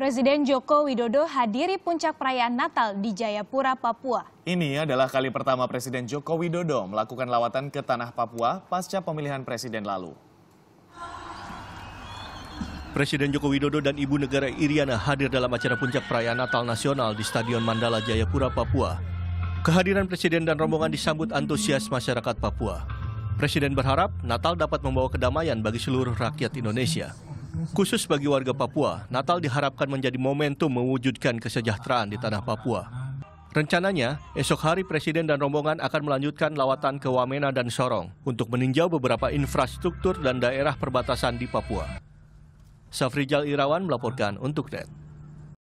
Presiden Joko Widodo hadiri puncak perayaan Natal di Jayapura, Papua. Ini adalah kali pertama Presiden Joko Widodo melakukan lawatan ke tanah Papua pasca pemilihan presiden lalu. Presiden Joko Widodo dan Ibu Negara Iriana hadir dalam acara puncak perayaan Natal Nasional di Stadion Mandala Jayapura, Papua. Kehadiran Presiden dan rombongan disambut antusias masyarakat Papua. Presiden berharap Natal dapat membawa kedamaian bagi seluruh rakyat Indonesia. Khusus bagi warga Papua, Natal diharapkan menjadi momentum mewujudkan kesejahteraan di tanah Papua. Rencananya, esok hari Presiden dan rombongan akan melanjutkan lawatan ke Wamena dan Sorong untuk meninjau beberapa infrastruktur dan daerah perbatasan di Papua. Safrijal Irawan melaporkan untuk NET.